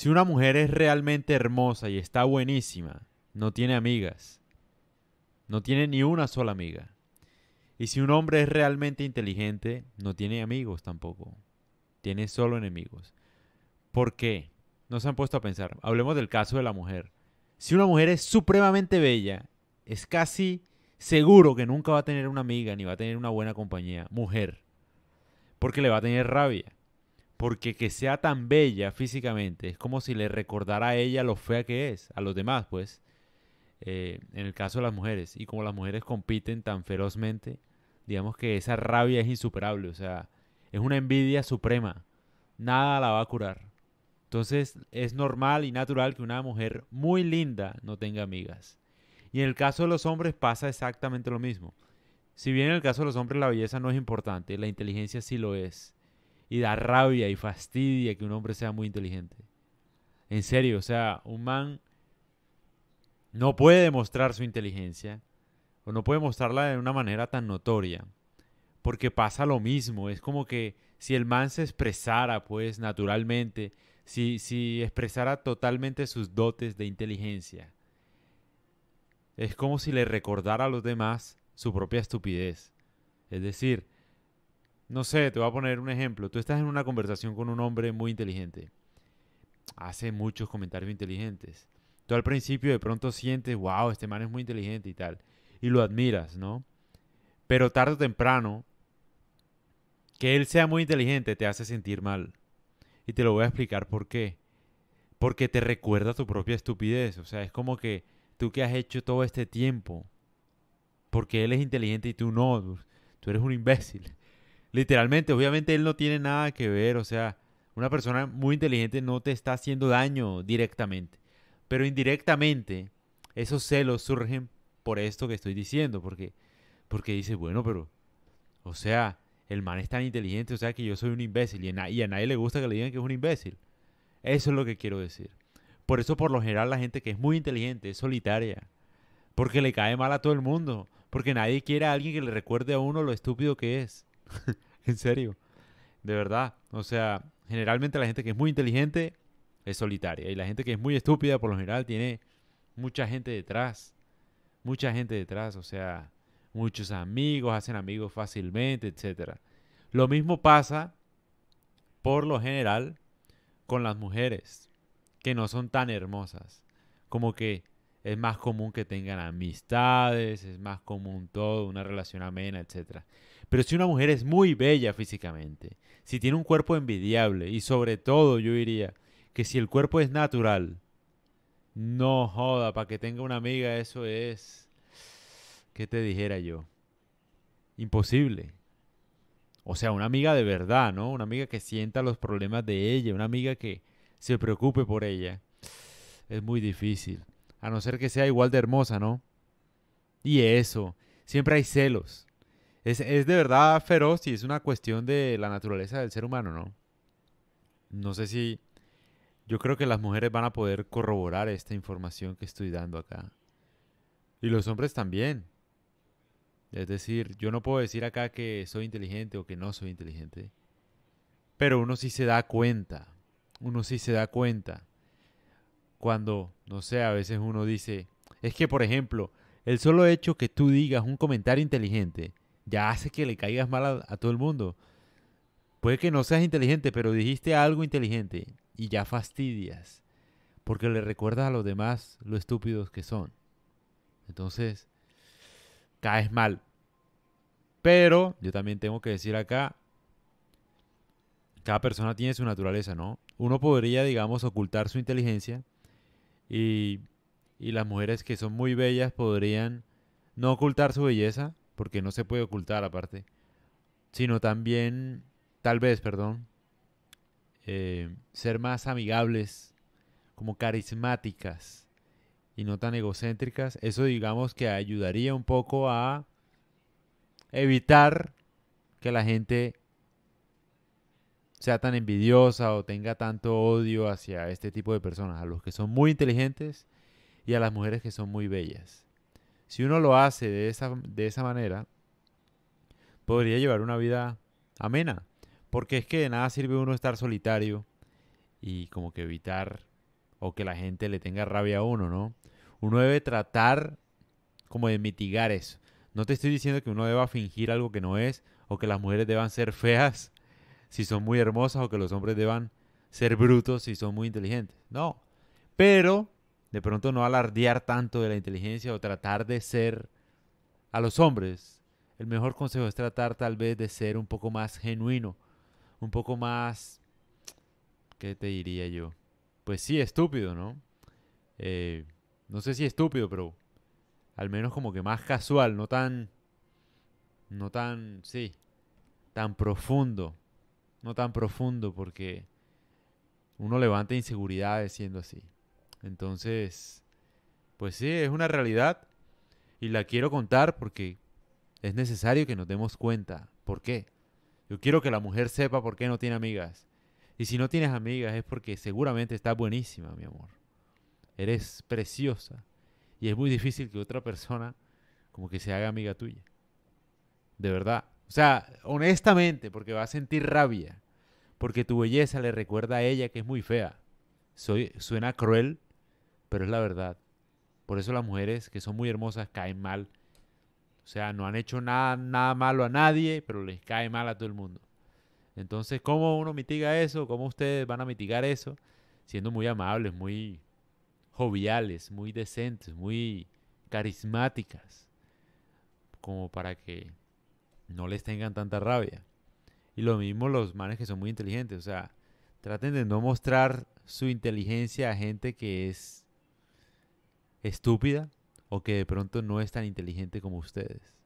Si una mujer es realmente hermosa y está buenísima, no tiene amigas. No tiene ni una sola amiga. Y si un hombre es realmente inteligente, no tiene amigos tampoco. Tiene solo enemigos. ¿Por qué? No se han puesto a pensar. Hablemos del caso de la mujer. Si una mujer es supremamente bella, es casi seguro que nunca va a tener una amiga ni va a tener una buena compañía. Mujer. Porque le va a tener rabia porque que sea tan bella físicamente es como si le recordara a ella lo fea que es, a los demás, pues, eh, en el caso de las mujeres. Y como las mujeres compiten tan ferozmente, digamos que esa rabia es insuperable, o sea, es una envidia suprema, nada la va a curar. Entonces es normal y natural que una mujer muy linda no tenga amigas. Y en el caso de los hombres pasa exactamente lo mismo. Si bien en el caso de los hombres la belleza no es importante, la inteligencia sí lo es y da rabia y fastidia que un hombre sea muy inteligente. En serio, o sea, un man no puede demostrar su inteligencia o no puede mostrarla de una manera tan notoria porque pasa lo mismo. Es como que si el man se expresara, pues, naturalmente, si, si expresara totalmente sus dotes de inteligencia, es como si le recordara a los demás su propia estupidez. Es decir, no sé, te voy a poner un ejemplo. Tú estás en una conversación con un hombre muy inteligente. Hace muchos comentarios inteligentes. Tú al principio de pronto sientes, wow, este man es muy inteligente y tal. Y lo admiras, ¿no? Pero tarde o temprano, que él sea muy inteligente te hace sentir mal. Y te lo voy a explicar por qué. Porque te recuerda tu propia estupidez. O sea, es como que tú que has hecho todo este tiempo. Porque él es inteligente y tú no. Tú eres un imbécil. Literalmente, obviamente él no tiene nada que ver, o sea, una persona muy inteligente no te está haciendo daño directamente, pero indirectamente esos celos surgen por esto que estoy diciendo, porque, porque dice bueno, pero, o sea, el man es tan inteligente, o sea, que yo soy un imbécil y a nadie le gusta que le digan que es un imbécil. Eso es lo que quiero decir. Por eso, por lo general, la gente que es muy inteligente es solitaria, porque le cae mal a todo el mundo, porque nadie quiere a alguien que le recuerde a uno lo estúpido que es. en serio. De verdad. O sea, generalmente la gente que es muy inteligente es solitaria. Y la gente que es muy estúpida, por lo general, tiene mucha gente detrás. Mucha gente detrás. O sea, muchos amigos, hacen amigos fácilmente, etc. Lo mismo pasa, por lo general, con las mujeres que no son tan hermosas. Como que es más común que tengan amistades, es más común todo, una relación amena, etc. Pero si una mujer es muy bella físicamente, si tiene un cuerpo envidiable y sobre todo yo diría que si el cuerpo es natural, no joda, para que tenga una amiga eso es... ¿Qué te dijera yo? Imposible. O sea, una amiga de verdad, ¿no? Una amiga que sienta los problemas de ella, una amiga que se preocupe por ella. Es muy difícil. A no ser que sea igual de hermosa, ¿no? Y eso, siempre hay celos. Es, de verdad feroz y es una cuestión de la naturaleza del ser humano, ¿no? No sé si... Yo creo que las mujeres van a poder corroborar esta información que estoy dando acá. Y los hombres también. Es decir, yo no puedo decir acá que soy inteligente o que no soy inteligente. Pero uno sí se da cuenta. Uno sí se da cuenta. Cuando, no sé, a veces uno dice... Es que, por ejemplo, el solo hecho que tú digas un comentario inteligente ya hace que le caigas mal a, todo el mundo. Puede que no seas inteligente, pero dijiste algo inteligente y ya fastidias, porque le recuerdas a los demás lo estúpidos que son. Entonces, caes mal. Pero yo también tengo que decir acá, cada persona tiene su naturaleza, ¿no? Uno podría, digamos, ocultar su inteligencia y las mujeres que son muy bellas podrían no ocultar su belleza porque no se puede ocultar aparte, sino también, tal vez, perdón, eh, ser más amigables, como carismáticas y no tan egocéntricas, eso digamos que ayudaría un poco a evitar que la gente sea tan envidiosa o tenga tanto odio hacia este tipo de personas, a los que son muy inteligentes y a las mujeres que son muy bellas. Si uno lo hace de esa, de esa manera, podría llevar una vida amena. Porque es que de nada sirve uno estar solitario y como que evitar o que la gente le tenga rabia a uno, ¿no? Uno debe tratar como de mitigar eso. No te estoy diciendo que uno deba fingir algo que no es o que las mujeres deban ser feas si son muy hermosas o que los hombres deban ser brutos si son muy inteligentes. No. Pero de pronto no alardear tanto de la inteligencia o tratar de ser a los hombres. El mejor consejo es tratar tal vez de ser un poco más genuino, un poco más, ¿qué te diría yo? Pues sí, estúpido, ¿no? Eh, no sé si estúpido, pero al menos como que más casual, no tan, no tan, sí, tan profundo, no tan profundo porque uno levanta inseguridades siendo así. Entonces, pues sí, es una realidad y la quiero contar porque es necesario que nos demos cuenta. ¿Por qué? Yo quiero que la mujer sepa por qué no tiene amigas. Y si no tienes amigas es porque seguramente estás buenísima, mi amor. Eres preciosa. Y es muy difícil que otra persona como que se haga amiga tuya. De verdad. O sea, honestamente, porque va a sentir rabia. Porque tu belleza le recuerda a ella que es muy fea. Soy, suena cruel, pero es la verdad. Por eso las mujeres que son muy hermosas caen mal. O sea, no han hecho nada, nada malo a nadie, pero les cae mal a todo el mundo. Entonces, ¿cómo uno mitiga eso? ¿Cómo ustedes van a mitigar eso? Siendo muy amables, muy joviales, muy decentes, muy carismáticas. Como para que no les tengan tanta rabia. Y lo mismo los manes que son muy inteligentes. O sea, traten de no mostrar su inteligencia a gente que es estúpida o que de pronto no es tan inteligente como ustedes.